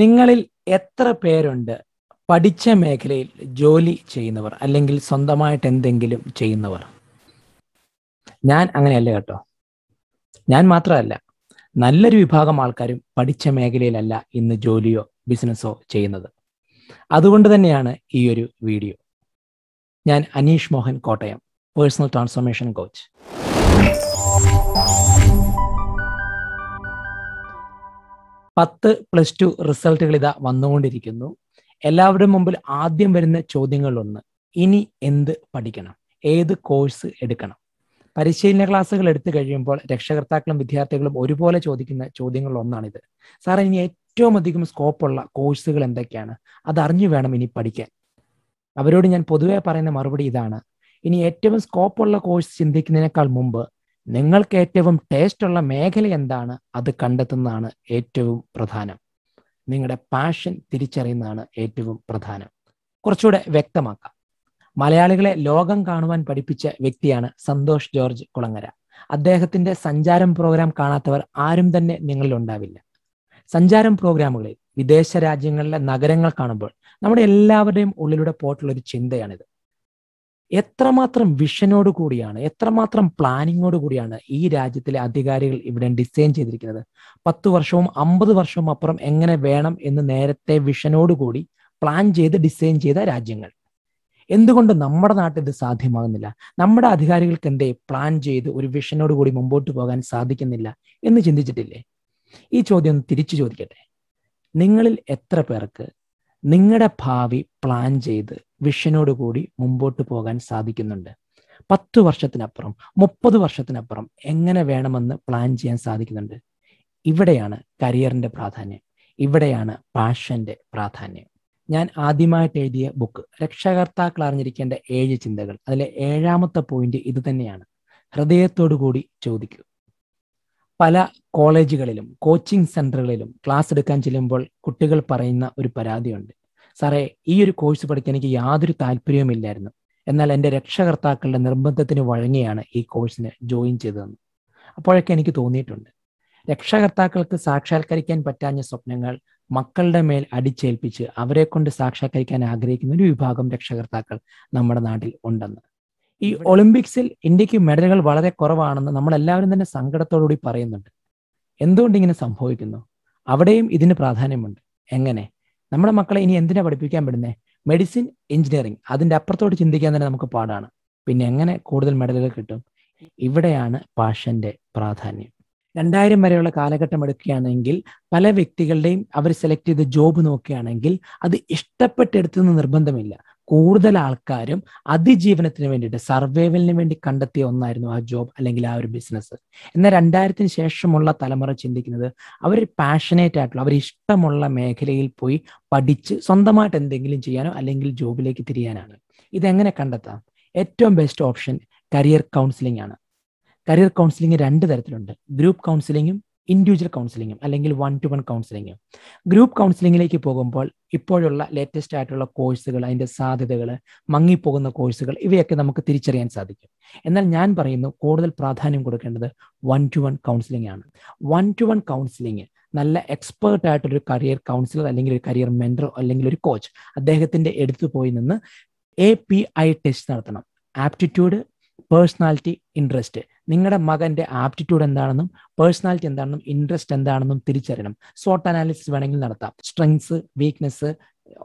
നിങ്ങളിൽ എത്ര പേരുണ്ട് പഠിച്ച മേഖലയിൽ ജോലി ചെയ്യുന്നവർ അല്ലെങ്കിൽ സ്വന്തമായിട്ട് എന്തെങ്കിലും ചെയ്യുന്നവർ ഞാൻ അങ്ങനെയല്ല കേട്ടോ ഞാൻ മാത്രമല്ല നല്ലൊരു വിഭാഗം ആൾക്കാരും പഠിച്ച മേഖലയിലല്ല ഇന്ന് ജോലിയോ ബിസിനസ്സോ ചെയ്യുന്നത് അതുകൊണ്ട് തന്നെയാണ് ഈ ഒരു വീഡിയോ ഞാൻ Aneesh Mohan Kottayam personal transformation coach പത്ത് പ്ലസ് ടു റിസൾട്ടുകൾ ഇതാ വന്നുകൊണ്ടിരിക്കുന്നു എല്ലാവരുടെ മുമ്പിൽ ആദ്യം വരുന്ന ചോദ്യങ്ങളിലൊന്ന് ഇനി എന്ത് പഠിക്കണം ഏത് കോഴ്സ് എടുക്കണം പരിശീലന ക്ലാസ്സുകൾ എടുത്തു കഴിയുമ്പോൾ രക്ഷകർത്താക്കളും വിദ്യാർത്ഥികളും ഒരുപോലെ ചോദിക്കുന്ന ചോദ്യങ്ങളിൽ ഒന്നാണിത് സാർ ഇനി ഏറ്റവും അധികം സ്കോപ്പുള്ള കോഴ്സുകൾ എന്തൊക്കെയാണ് അത് വേണം ഇനി പഠിക്കാൻ അവരോട് ഞാൻ പൊതുവെ പറയുന്ന മറുപടി ഇതാണ് ഇനി ഏറ്റവും സ്കോപ്പുള്ള കോഴ്സ് ചിന്തിക്കുന്നതിനേക്കാൾ മുമ്പ് നിങ്ങൾക്ക് ഏറ്റവും ടേസ്റ്റ് ഉള്ള മേഖല എന്താണ് അത് കണ്ടെത്തുന്നതാണ് ഏറ്റവും പ്രധാനം നിങ്ങളുടെ പാഷൻ തിരിച്ചറിയുന്നതാണ് ഏറ്റവും പ്രധാനം കുറച്ചുകൂടെ വ്യക്തമാക്കാം മലയാളികളെ ലോകം കാണുവാൻ പഠിപ്പിച്ച വ്യക്തിയാണ് സന്തോഷ് ജോർജ് കുളങ്ങര അദ്ദേഹത്തിന്റെ സഞ്ചാരം പ്രോഗ്രാം കാണാത്തവർ ആരും തന്നെ നിങ്ങളിൽ ഉണ്ടാവില്ല സഞ്ചാരം പ്രോഗ്രാമുകളിൽ വിദേശ രാജ്യങ്ങളിലെ നഗരങ്ങൾ കാണുമ്പോൾ നമ്മുടെ എല്ലാവരുടെയും ഉള്ളിലൂടെ പോയിട്ടുള്ള ഒരു ചിന്തയാണിത് എത്രമാത്രം വിഷനോട് കൂടിയാണ് എത്രമാത്രം പ്ലാനിങ്ങോട് കൂടിയാണ് ഈ രാജ്യത്തിലെ അധികാരികൾ ഇവിടെ ഡിസൈൻ ചെയ്തിരിക്കുന്നത് പത്തു വർഷവും അമ്പത് വർഷവും അപ്പുറം എങ്ങനെ വേണം എന്ന് നേരത്തെ വിഷനോട് കൂടി പ്ലാൻ ചെയ്ത് ഡിസൈൻ ചെയ്ത രാജ്യങ്ങൾ എന്തുകൊണ്ട് നമ്മുടെ നാട്ടിൽ ഇത് സാധ്യമാകുന്നില്ല നമ്മുടെ അധികാരികൾക്ക് എന്തേ പ്ലാൻ ചെയ്ത് ഒരു വിഷനോട് കൂടി മുമ്പോട്ട് പോകാൻ സാധിക്കുന്നില്ല എന്ന് ചിന്തിച്ചിട്ടില്ലേ ഈ ചോദ്യം തിരിച്ചു ചോദിക്കട്ടെ നിങ്ങളിൽ എത്ര പേർക്ക് നിങ്ങളുടെ ഭാവി പ്ലാൻ ചെയ്ത് വിഷനോട് കൂടി മുമ്പോട്ട് പോകാൻ സാധിക്കുന്നുണ്ട് പത്ത് വർഷത്തിനപ്പുറം മുപ്പത് വർഷത്തിനപ്പുറം എങ്ങനെ വേണമെന്ന് പ്ലാൻ ചെയ്യാൻ സാധിക്കുന്നുണ്ട് ഇവിടെയാണ് കരിയറിന്റെ പ്രാധാന്യം ഇവിടെയാണ് പാഷന്റെ പ്രാധാന്യം ഞാൻ ആദ്യമായിട്ട് എഴുതിയ ബുക്ക് രക്ഷകർത്താക്കൾ അറിഞ്ഞിരിക്കേണ്ട ഏഴ് ചിന്തകൾ അതിലെ ഏഴാമത്തെ പോയിന്റ് ഇത് തന്നെയാണ് ഹൃദയത്തോടു കൂടി ചോദിക്കൂ പല കോളേജുകളിലും കോച്ചിങ് സെന്ററുകളിലും ക്ലാസ് എടുക്കാൻ ചെല്ലുമ്പോൾ കുട്ടികൾ പറയുന്ന ഒരു പരാതിയുണ്ട് സാറേ ഈ ഒരു കോഴ്സ് പഠിക്കാൻ എനിക്ക് യാതൊരു താല്പര്യവുമില്ലായിരുന്നു എന്നാൽ എൻ്റെ രക്ഷകർത്താക്കളുടെ നിർബന്ധത്തിന് വഴങ്ങിയാണ് ഈ കോഴ്സിന് ജോയിൻ ചെയ്തതെന്ന് അപ്പോഴൊക്കെ എനിക്ക് തോന്നിയിട്ടുണ്ട് രക്ഷകർത്താക്കൾക്ക് സാക്ഷാത്കരിക്കാൻ പറ്റാഞ്ഞ സ്വപ്നങ്ങൾ മക്കളുടെ മേൽ അടിച്ചേൽപ്പിച്ച് അവരെ കൊണ്ട് സാക്ഷാത്കരിക്കാൻ ആഗ്രഹിക്കുന്ന ഒരു വിഭാഗം രക്ഷകർത്താക്കൾ നമ്മുടെ നാട്ടിൽ ഉണ്ടെന്ന് ഈ ഒളിമ്പിക്സിൽ ഇന്ത്യക്ക് മെഡലുകൾ വളരെ കുറവാണെന്ന് നമ്മളെല്ലാവരും തന്നെ സങ്കടത്തോടുകൂടി പറയുന്നുണ്ട് എന്തുകൊണ്ട് ഇങ്ങനെ സംഭവിക്കുന്നു അവിടെയും ഇതിന് പ്രാധാന്യമുണ്ട് എങ്ങനെ നമ്മുടെ മക്കളെ ഇനി എന്തിനാ പഠിപ്പിക്കാൻ പെടുന്നേ മെഡിസിൻ എഞ്ചിനീയറിംഗ് അതിന്റെ അപ്പുറത്തോട്ട് ചിന്തിക്കാൻ തന്നെ നമുക്ക് പാടാണ് പിന്നെ എങ്ങനെ കൂടുതൽ മെഡലുകൾ കിട്ടും ഇവിടെയാണ് പാഷന്റെ പ്രാധാന്യം രണ്ടായിരം വരെയുള്ള കാലഘട്ടം എടുക്കുകയാണെങ്കിൽ പല വ്യക്തികളുടെയും അവർ സെലക്ട് ചെയ്ത ജോബ് നോക്കുകയാണെങ്കിൽ അത് ഇഷ്ടപ്പെട്ടെടുത്തുന്ന നിർബന്ധമില്ല കൂടുതൽ ആൾക്കാരും അതിജീവനത്തിന് വേണ്ടിയിട്ട് സർവൈവലിന് വേണ്ടി കണ്ടെത്തിയ ഒന്നായിരുന്നു ആ ജോബ് അല്ലെങ്കിൽ ആ ഒരു ബിസിനസ് എന്നാൽ രണ്ടായിരത്തിന് ശേഷമുള്ള തലമുറ ചിന്തിക്കുന്നത് അവർ പാഷനേറ്റ് ആയിട്ടുള്ള അവർ ഇഷ്ടമുള്ള മേഖലയിൽ പോയി പഠിച്ച് സ്വന്തമായിട്ട് എന്തെങ്കിലും ചെയ്യാനോ അല്ലെങ്കിൽ ജോബിലേക്ക് തിരിയാനാണ് ഇതെങ്ങനെ കണ്ടെത്താം ഏറ്റവും ബെസ്റ്റ് ഓപ്ഷൻ കരിയർ കൗൺസിലിംഗ് ആണ് കരിയർ കൗൺസിലിംഗ് രണ്ട് തരത്തിലുണ്ട് ഗ്രൂപ്പ് കൗൺസിലിങ്ങും ഇൻഡിവിജ്വൽ കൗൺസിലിങ്ങും അല്ലെങ്കിൽ വൺ ടു വൺ കൗൺസിലിങ്ങും ഗ്രൂപ്പ് കൗൺസിലിങ്ങിലേക്ക് പോകുമ്പോൾ ഇപ്പോഴുള്ള ലേറ്റസ്റ്റ് ആയിട്ടുള്ള കോഴ്സുകൾ അതിൻ്റെ സാധ്യതകൾ മങ്ങിപ്പോകുന്ന കോഴ്സുകൾ ഇവയൊക്കെ നമുക്ക് തിരിച്ചറിയാൻ സാധിക്കും എന്നാൽ ഞാൻ പറയുന്നു കൂടുതൽ പ്രാധാന്യം കൊടുക്കേണ്ടത് വൺ ടു വൺ കൗൺസിലിംഗ് ആണ് വൺ ടു വൺ കൗൺസിലിംഗ് നല്ല എക്സ്പേർട്ട് ആയിട്ടൊരു കരിയർ കൗൺസിലർ അല്ലെങ്കിൽ ഒരു കരിയർ മെൻറ്റർ അല്ലെങ്കിൽ ഒരു കോച്ച് അദ്ദേഹത്തിൻ്റെ എടുത്തു പോയി നിന്ന് എ പി ഐ ടെസ്റ്റ് നടത്തണം ആപ്റ്റിറ്റ്യൂഡ് പേഴ്സണാലിറ്റി ഇൻട്രസ്റ്റ് നിങ്ങളുടെ മകന്റെ ആപ്റ്റിറ്റ്യൂഡ് എന്താണെന്നും പേഴ്സണാലിറ്റി എന്താണെന്നും ഇൻട്രസ്റ്റ് എന്താണെന്നും തിരിച്ചറിയണം സോട്ട് അനാലിസിസ് വേണമെങ്കിൽ നടത്താം സ്ട്രെങ്സ് വീക്ക്നെസ്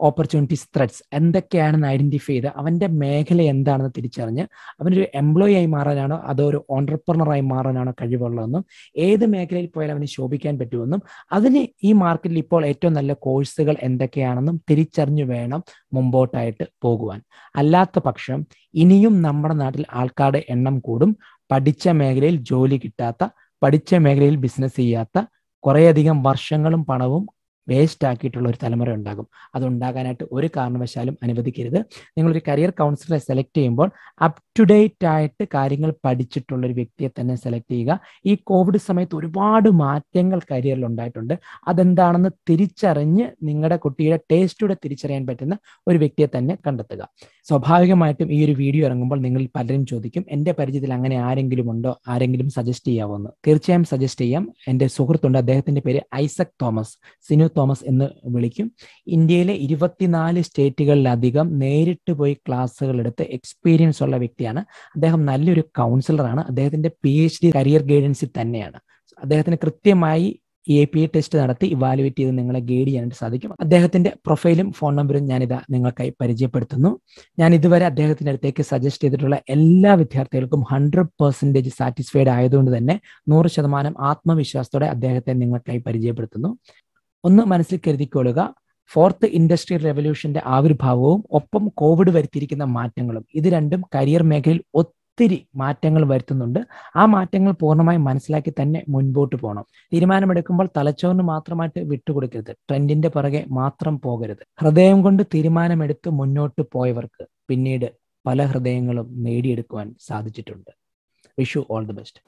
ഓപ്പർച്യൂണിറ്റി ത്രെഡ്സ് എന്തൊക്കെയാണെന്ന് ഐഡന്റിഫൈ ചെയ്ത് അവന്റെ മേഖല എന്താണെന്ന് തിരിച്ചറിഞ്ഞ് അവനൊരു എംപ്ലോയി ആയി മാറാനാണോ അതോ ഒരു ഓണ്ടർപ്രണറായി മാറാനാണോ കഴിവുള്ളതെന്നും ഏത് മേഖലയിൽ പോയാൽ അവന് ശോഭിക്കാൻ പറ്റുമെന്നും അതിന് ഈ മാർക്കറ്റിൽ ഇപ്പോൾ ഏറ്റവും നല്ല കോഴ്സുകൾ എന്തൊക്കെയാണെന്നും തിരിച്ചറിഞ്ഞു വേണം മുമ്പോട്ടായിട്ട് പോകുവാൻ അല്ലാത്ത പക്ഷം ഇനിയും നമ്മുടെ നാട്ടിൽ ആൾക്കാരുടെ എണ്ണം കൂടും പഠിച്ച മേഖലയിൽ ജോലി കിട്ടാത്ത പഠിച്ച മേഖലയിൽ ബിസിനസ് ചെയ്യാത്ത കുറേയധികം വർഷങ്ങളും പണവും വേസ്റ്റ് ആക്കിയിട്ടുള്ള ഒരു തലമുറ ഉണ്ടാകും അതുണ്ടാകാനായിട്ട് ഒരു കാരണവശാലും അനുവദിക്കരുത് നിങ്ങളൊരു കരിയർ കൗൺസിലറെ സെലക്ട് ചെയ്യുമ്പോൾ അപ് ടു ഡേറ്റ് ആയിട്ട് കാര്യങ്ങൾ പഠിച്ചിട്ടുള്ള ഒരു വ്യക്തിയെ തന്നെ സെലക്ട് ചെയ്യുക ഈ കോവിഡ് സമയത്ത് ഒരുപാട് മാറ്റങ്ങൾ കരിയറിൽ ഉണ്ടായിട്ടുണ്ട് അതെന്താണെന്ന് തിരിച്ചറിഞ്ഞ് നിങ്ങളുടെ കുട്ടിയുടെ ടേസ്റ്റിലൂടെ തിരിച്ചറിയാൻ പറ്റുന്ന ഒരു വ്യക്തിയെ തന്നെ കണ്ടെത്തുക സ്വാഭാവികമായിട്ടും ഈ ഒരു വീഡിയോ ഇറങ്ങുമ്പോൾ നിങ്ങൾ പലരും ചോദിക്കും എൻ്റെ പരിചയത്തിൽ അങ്ങനെ ആരെങ്കിലും ഉണ്ടോ ആരെങ്കിലും സജസ്റ്റ് ചെയ്യാമോ എന്ന് തീർച്ചയായും സജസ്റ്റ് ചെയ്യാം എൻ്റെ സുഹൃത്തുണ്ട് അദ്ദേഹത്തിൻ്റെ പേര് ഐസക് തോമസ് സിനു തോമസ് എന്ന് വിളിക്കും ഇന്ത്യയിലെ ഇരുപത്തിനാല് സ്റ്റേറ്റുകളിലധികം നേരിട്ട് പോയി ക്ലാസ്സുകൾ എടുത്ത് എക്സ്പീരിയൻസ് ഉള്ള വ്യക്തി വ്യക്തിയാണ് അദ്ദേഹം നല്ലൊരു കൗൺസിലറാണ് അദ്ദേഹത്തിന്റെ പി എച്ച് ഡി കരിയർ ഗൈഡൻസിൽ തന്നെയാണ് അദ്ദേഹത്തിന് കൃത്യമായി എ പി ടെസ്റ്റ് നടത്തി ഇവാലുവേറ്റ് ചെയ്ത് നിങ്ങളെ ഗൈഡ് ചെയ്യാനായിട്ട് സാധിക്കും അദ്ദേഹത്തിന്റെ പ്രൊഫൈലും ഫോൺ നമ്പറും ഞാനിതാ നിങ്ങൾക്കായി പരിചയപ്പെടുത്തുന്നു ഞാൻ ഇതുവരെ അദ്ദേഹത്തിന്റെ അടുത്തേക്ക് സജസ്റ്റ് ചെയ്തിട്ടുള്ള എല്ലാ വിദ്യാർത്ഥികൾക്കും ഹൺഡ്രഡ് പെർസെൻറ്റേജ് സാറ്റിസ്ഫൈഡ് ആയതുകൊണ്ട് തന്നെ നൂറ് ശതമാനം ആത്മവിശ്വാസത്തോടെ അദ്ദേഹത്തെ നിങ്ങൾക്കായി പരിചയപ്പെടുത്തുന്നു ഒന്ന് മനസ്സിൽ കരുതിക്കൊള്ളുക ഫോർത്ത് ഇൻഡസ്ട്രിയൽ റെവല്യൂഷന്റെ ആവിർഭാവവും ഒപ്പം കോവിഡ് വരുത്തിയിരിക്കുന്ന മാറ്റങ്ങളും ഇത് രണ്ടും കരിയർ മേഖലയിൽ ഒത്തിരി മാറ്റങ്ങൾ വരുത്തുന്നുണ്ട് ആ മാറ്റങ്ങൾ പൂർണ്ണമായും മനസ്സിലാക്കി തന്നെ മുൻപോട്ട് പോകണം തീരുമാനമെടുക്കുമ്പോൾ തലച്ചോറിന് മാത്രമായിട്ട് വിട്ടുകൊടുക്കരുത് ട്രെൻഡിന്റെ പുറകെ മാത്രം പോകരുത് ഹൃദയം കൊണ്ട് തീരുമാനമെടുത്ത് മുന്നോട്ട് പോയവർക്ക് പിന്നീട് പല ഹൃദയങ്ങളും നേടിയെടുക്കുവാൻ സാധിച്ചിട്ടുണ്ട് വിഷു ഓൾ ദി ബെസ്റ്റ്